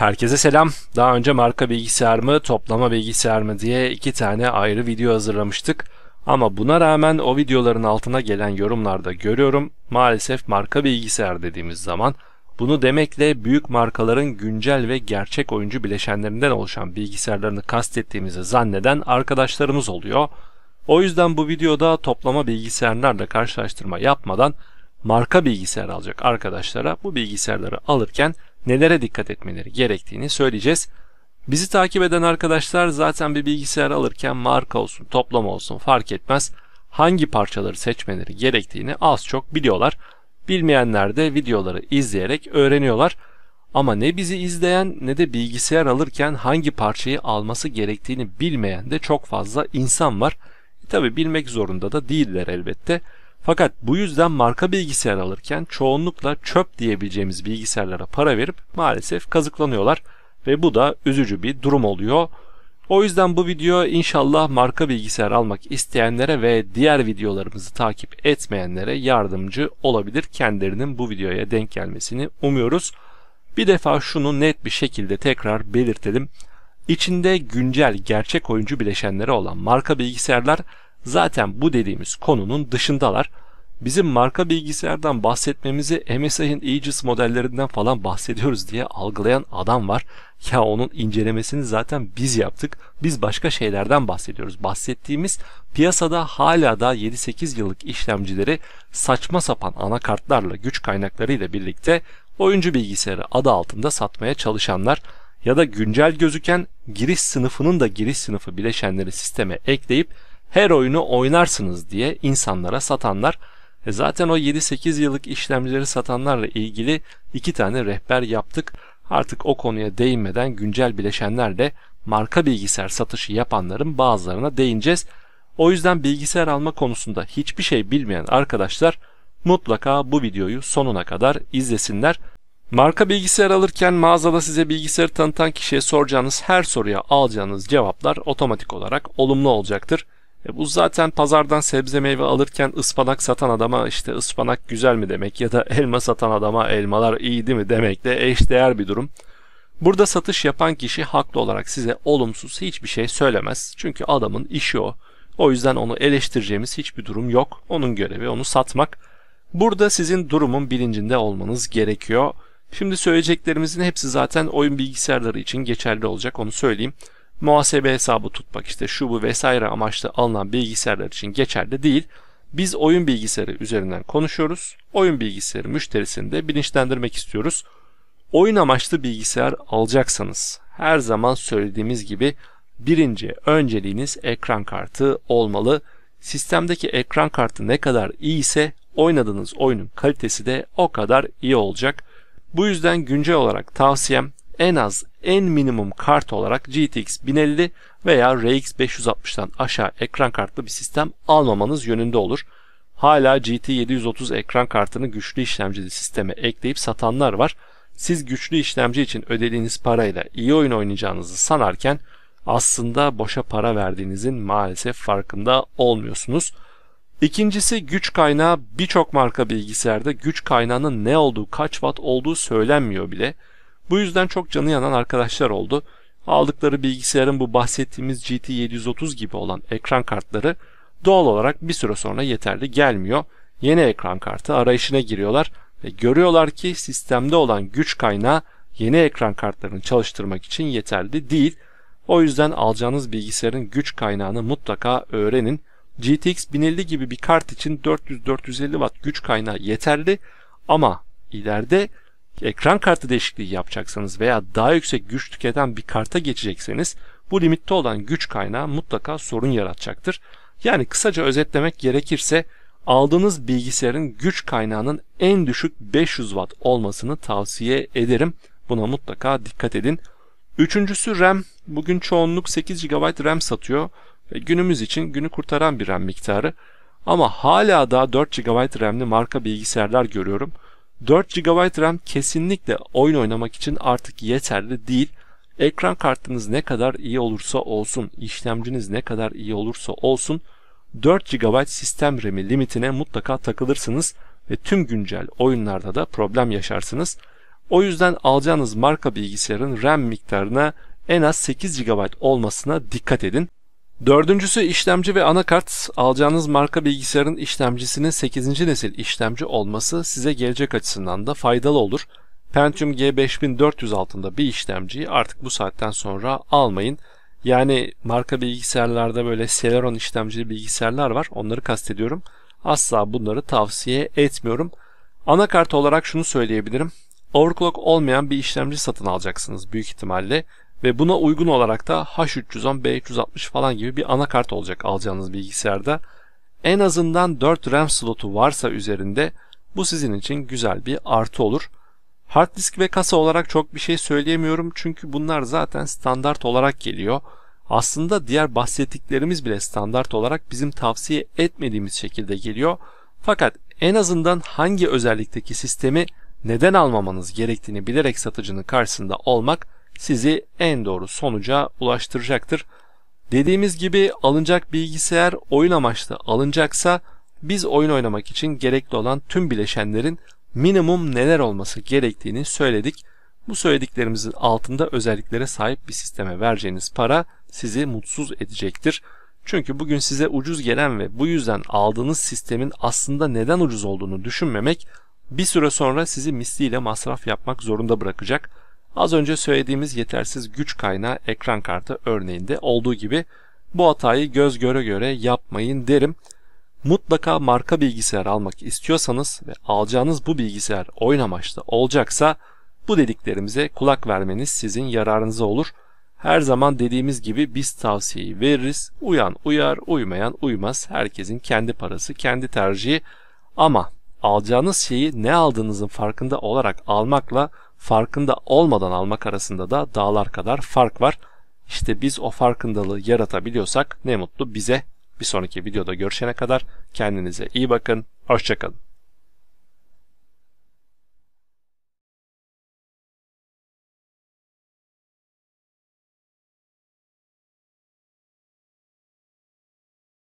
Herkese selam. Daha önce marka bilgisayar mı, toplama bilgisayar mı diye iki tane ayrı video hazırlamıştık. Ama buna rağmen o videoların altına gelen yorumlarda görüyorum. Maalesef marka bilgisayar dediğimiz zaman bunu demekle büyük markaların güncel ve gerçek oyuncu bileşenlerinden oluşan bilgisayarlarını kastettiğimizi zanneden arkadaşlarımız oluyor. O yüzden bu videoda toplama bilgisayarlarla karşılaştırma yapmadan marka bilgisayar alacak arkadaşlara bu bilgisayarları alırken nelere dikkat etmeleri gerektiğini söyleyeceğiz. Bizi takip eden arkadaşlar zaten bir bilgisayar alırken marka olsun, toplam olsun fark etmez hangi parçaları seçmeleri gerektiğini az çok biliyorlar. Bilmeyenler de videoları izleyerek öğreniyorlar. Ama ne bizi izleyen ne de bilgisayar alırken hangi parçayı alması gerektiğini bilmeyen de çok fazla insan var. E tabi bilmek zorunda da değiller elbette. Fakat bu yüzden marka bilgisayar alırken çoğunlukla çöp diyebileceğimiz bilgisayarlara para verip maalesef kazıklanıyorlar ve bu da üzücü bir durum oluyor. O yüzden bu video inşallah marka bilgisayar almak isteyenlere ve diğer videolarımızı takip etmeyenlere yardımcı olabilir. Kendilerinin bu videoya denk gelmesini umuyoruz. Bir defa şunu net bir şekilde tekrar belirtelim. İçinde güncel gerçek oyuncu bileşenleri olan marka bilgisayarlar zaten bu dediğimiz konunun dışındalar. Bizim marka bilgisayardan bahsetmemizi MSI'nin Aegis modellerinden falan bahsediyoruz diye algılayan adam var. Ya onun incelemesini zaten biz yaptık. Biz başka şeylerden bahsediyoruz. Bahsettiğimiz piyasada hala da 7-8 yıllık işlemcileri saçma sapan anakartlarla, güç kaynaklarıyla birlikte oyuncu bilgisayarı adı altında satmaya çalışanlar ya da güncel gözüken giriş sınıfının da giriş sınıfı bileşenleri sisteme ekleyip her oyunu oynarsınız diye insanlara satanlar e zaten o 7-8 yıllık işlemcileri satanlarla ilgili iki tane rehber yaptık. Artık o konuya değinmeden güncel bileşenlerle marka bilgisayar satışı yapanların bazılarına değineceğiz. O yüzden bilgisayar alma konusunda hiçbir şey bilmeyen arkadaşlar mutlaka bu videoyu sonuna kadar izlesinler. Marka bilgisayar alırken mağazada size bilgisayarı tanıtan kişiye soracağınız her soruya alacağınız cevaplar otomatik olarak olumlu olacaktır. E bu zaten pazardan sebze meyve alırken ıspanak satan adama işte ıspanak güzel mi demek ya da elma satan adama elmalar iyi değil mi demek de eşdeğer bir durum. Burada satış yapan kişi haklı olarak size olumsuz hiçbir şey söylemez. Çünkü adamın işi o. O yüzden onu eleştireceğimiz hiçbir durum yok. Onun görevi onu satmak. Burada sizin durumun bilincinde olmanız gerekiyor. Şimdi söyleyeceklerimizin hepsi zaten oyun bilgisayarları için geçerli olacak onu söyleyeyim muhasebe hesabı tutmak işte şu bu vesaire amaçlı alınan bilgisayarlar için geçerli değil. Biz oyun bilgisayarı üzerinden konuşuyoruz. Oyun bilgisayarı müşterisini de bilinçlendirmek istiyoruz. Oyun amaçlı bilgisayar alacaksanız her zaman söylediğimiz gibi birinci önceliğiniz ekran kartı olmalı. Sistemdeki ekran kartı ne kadar iyi ise oynadığınız oyunun kalitesi de o kadar iyi olacak. Bu yüzden güncel olarak tavsiyem en az en minimum kart olarak GTX 1050 veya RX 560'dan aşağı ekran kartlı bir sistem almamanız yönünde olur. Hala GT 730 ekran kartını güçlü işlemcili sisteme ekleyip satanlar var. Siz güçlü işlemci için ödediğiniz parayla iyi oyun oynayacağınızı sanarken aslında boşa para verdiğinizin maalesef farkında olmuyorsunuz. İkincisi güç kaynağı birçok marka bilgisayarda güç kaynağının ne olduğu kaç watt olduğu söylenmiyor bile. Bu yüzden çok canı yanan arkadaşlar oldu. Aldıkları bilgisayarın bu bahsettiğimiz GT 730 gibi olan ekran kartları doğal olarak bir süre sonra yeterli gelmiyor. Yeni ekran kartı arayışına giriyorlar ve görüyorlar ki sistemde olan güç kaynağı yeni ekran kartlarını çalıştırmak için yeterli değil. O yüzden alacağınız bilgisayarın güç kaynağını mutlaka öğrenin. GTX 1050 gibi bir kart için 400-450 Watt güç kaynağı yeterli ama ileride ekran kartı değişikliği yapacaksanız veya daha yüksek güç tüketen bir karta geçecekseniz bu limitte olan güç kaynağı mutlaka sorun yaratacaktır. Yani kısaca özetlemek gerekirse aldığınız bilgisayarın güç kaynağının en düşük 500 Watt olmasını tavsiye ederim. Buna mutlaka dikkat edin. Üçüncüsü RAM. Bugün çoğunluk 8 GB RAM satıyor. Ve günümüz için günü kurtaran bir RAM miktarı. Ama hala daha 4 GB RAM'li marka bilgisayarlar görüyorum. 4 GB RAM kesinlikle oyun oynamak için artık yeterli değil. Ekran kartınız ne kadar iyi olursa olsun, işlemciniz ne kadar iyi olursa olsun 4 GB sistem RAM'i limitine mutlaka takılırsınız ve tüm güncel oyunlarda da problem yaşarsınız. O yüzden alacağınız marka bilgisayarın RAM miktarına en az 8 GB olmasına dikkat edin. Dördüncüsü işlemci ve anakart. Alacağınız marka bilgisayarın işlemcisinin 8. nesil işlemci olması size gelecek açısından da faydalı olur. Pentium G5400 altında bir işlemciyi artık bu saatten sonra almayın. Yani marka bilgisayarlarda böyle Celeron işlemcili bilgisayarlar var. Onları kastediyorum. Asla bunları tavsiye etmiyorum. Anakart olarak şunu söyleyebilirim. Overclock olmayan bir işlemci satın alacaksınız büyük ihtimalle ve buna uygun olarak da H310, B360 falan gibi bir anakart olacak alacağınız bilgisayarda. En azından 4 RAM slotu varsa üzerinde bu sizin için güzel bir artı olur. Hard disk ve kasa olarak çok bir şey söyleyemiyorum çünkü bunlar zaten standart olarak geliyor. Aslında diğer bahsettiklerimiz bile standart olarak bizim tavsiye etmediğimiz şekilde geliyor. Fakat en azından hangi özellikteki sistemi neden almamanız gerektiğini bilerek satıcının karşısında olmak sizi en doğru sonuca ulaştıracaktır. Dediğimiz gibi alınacak bilgisayar oyun amaçlı alınacaksa biz oyun oynamak için gerekli olan tüm bileşenlerin minimum neler olması gerektiğini söyledik. Bu söylediklerimizin altında özelliklere sahip bir sisteme vereceğiniz para sizi mutsuz edecektir. Çünkü bugün size ucuz gelen ve bu yüzden aldığınız sistemin aslında neden ucuz olduğunu düşünmemek bir süre sonra sizi misliyle masraf yapmak zorunda bırakacak. Az önce söylediğimiz yetersiz güç kaynağı ekran kartı örneğinde olduğu gibi bu hatayı göz göre göre yapmayın derim. Mutlaka marka bilgisayar almak istiyorsanız ve alacağınız bu bilgisayar oyun amaçlı olacaksa bu dediklerimize kulak vermeniz sizin yararınıza olur. Her zaman dediğimiz gibi biz tavsiyeyi veririz. Uyan uyar, uymayan uymaz. Herkesin kendi parası, kendi tercihi. Ama alacağınız şeyi ne aldığınızın farkında olarak almakla farkında olmadan almak arasında da dağlar kadar fark var. İşte biz o farkındalığı yaratabiliyorsak ne mutlu bize. Bir sonraki videoda görüşene kadar kendinize iyi bakın. Hoşçakalın.